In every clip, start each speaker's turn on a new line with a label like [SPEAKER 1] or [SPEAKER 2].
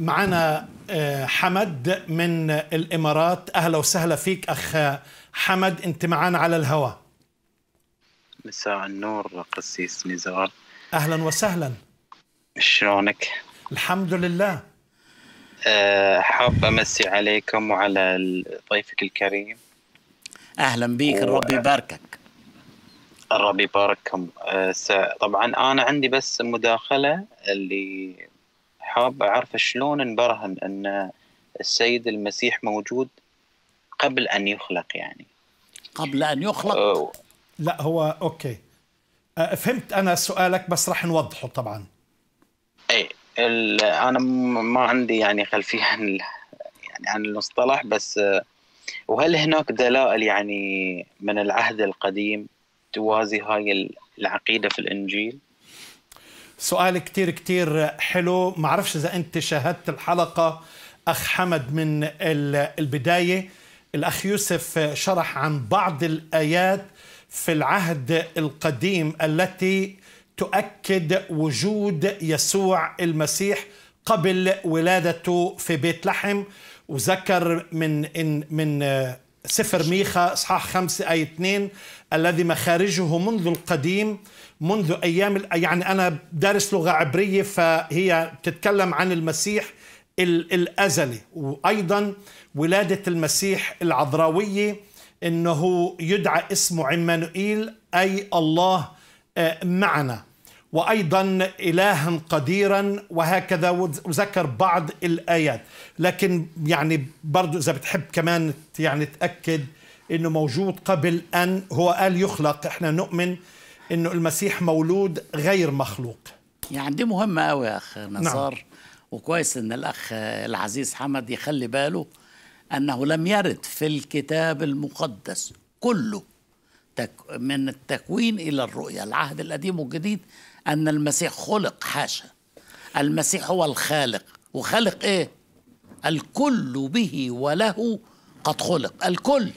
[SPEAKER 1] معنا آه، حمد من الامارات اهلا وسهلا فيك اخ حمد انت معنا على الهواء
[SPEAKER 2] مساء النور قسيس نزار
[SPEAKER 1] اهلا وسهلا
[SPEAKER 2] شلونك
[SPEAKER 1] الحمد لله
[SPEAKER 2] آه، حاب امسي عليكم وعلى ضيفك الكريم
[SPEAKER 3] اهلا بك و... الرب يباركك
[SPEAKER 2] الرب يبارككم آه، طبعا انا عندي بس مداخله اللي الصحابة اعرف شلون نبرهن أن السيد المسيح موجود قبل أن يخلق يعني قبل أن يخلق أوه.
[SPEAKER 1] لا هو أوكي أه، فهمت أنا سؤالك بس راح نوضحه طبعا
[SPEAKER 2] أي أنا ما عندي يعني خلفية عن يعني عن المصطلح بس أه، وهل هناك دلائل يعني من العهد القديم توازي هاي العقيدة في الإنجيل؟
[SPEAKER 1] سؤال كتير كتير حلو ما عرفش إذا أنت شاهدت الحلقة أخ حمد من البداية الأخ يوسف شرح عن بعض الآيات في العهد القديم التي تؤكد وجود يسوع المسيح قبل ولادته في بيت لحم وذكر من من سفر ميخا اصحاح 5 ايه 2 الذي مخارجه منذ القديم منذ ايام يعني انا دارس لغه عبريه فهي بتتكلم عن المسيح الازلي وايضا ولاده المسيح العذراويه انه يدعى اسمه عمانوئيل اي الله آه، معنا وايضا الها قديرا وهكذا وذكر بعض الايات لكن يعني برضو اذا بتحب كمان يعني تاكد انه موجود قبل ان هو قال يخلق احنا نؤمن انه المسيح مولود غير مخلوق يعني دي مهمه قوي يا اخ نعم. نصار نعم. وكويس
[SPEAKER 3] ان الاخ العزيز حمد يخلي باله انه لم يرد في الكتاب المقدس كله من التكوين إلى الرؤية العهد القديم والجديد أن المسيح خلق حاشا المسيح هو الخالق وخالق إيه؟ الكل به وله قد خلق الكل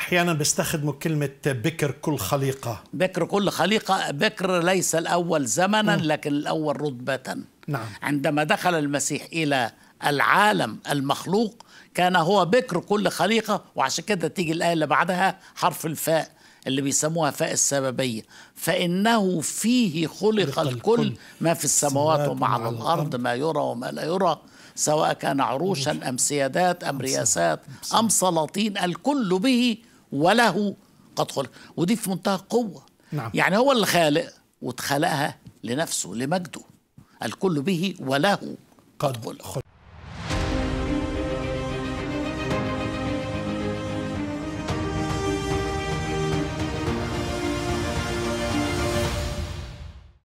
[SPEAKER 1] احيانا بيستخدموا كلمه بكر كل خليقه
[SPEAKER 3] بكر كل خليقه بكر ليس الاول زمنا لكن الاول رتبه نعم عندما دخل المسيح الى العالم المخلوق كان هو بكر كل خليقه وعشان كده تيجي الايه اللي بعدها حرف الفاء اللي بيسموها فاء السببية فإنه فيه خلق الكل ما في السماوات وما على الأرض ما يرى وما لا يرى سواء كان عروشا أم سيادات أم رياسات أم سلاطين الكل به وله قد خلق ودي في منتهى القوة نعم. يعني هو اللي خالق واتخلقها لنفسه لمجده الكل به وله قد خلق